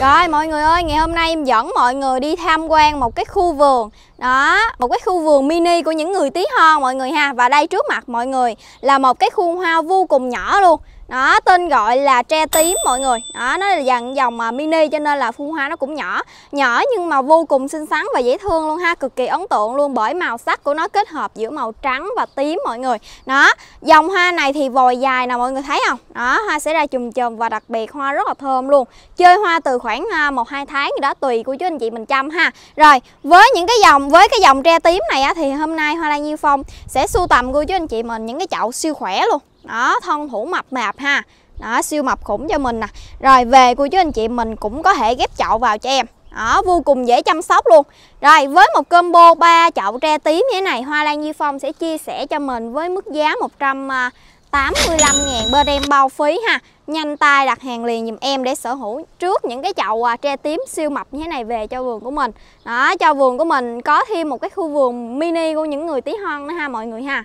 Rồi mọi người ơi, ngày hôm nay em dẫn mọi người đi tham quan một cái khu vườn Đó, một cái khu vườn mini của những người tí hon mọi người ha Và đây trước mặt mọi người là một cái khu hoa vô cùng nhỏ luôn đó tên gọi là tre tím mọi người đó nó là dạng dòng à, mini cho nên là phun hoa nó cũng nhỏ nhỏ nhưng mà vô cùng xinh xắn và dễ thương luôn ha cực kỳ ấn tượng luôn bởi màu sắc của nó kết hợp giữa màu trắng và tím mọi người đó dòng hoa này thì vòi dài nè mọi người thấy không đó hoa sẽ ra chùm chùm và đặc biệt hoa rất là thơm luôn chơi hoa từ khoảng à, một hai tháng gì đó tùy của chú anh chị mình chăm ha rồi với những cái dòng với cái dòng tre tím này á, thì hôm nay hoa lan như phong sẽ sưu tầm của chú anh chị mình những cái chậu siêu khỏe luôn đó thân thủ mập mạp ha đó siêu mập khủng cho mình nè rồi về cô chú anh chị mình cũng có thể ghép chậu vào cho em đó vô cùng dễ chăm sóc luôn rồi với một combo 3 chậu tre tím như thế này hoa lan như phong sẽ chia sẻ cho mình với mức giá 185 à, ngàn bên em bao phí ha nhanh tay đặt hàng liền dùm em để sở hữu trước những cái chậu à, tre tím siêu mập như thế này về cho vườn của mình đó cho vườn của mình có thêm một cái khu vườn mini của những người tí hon nữa ha mọi người ha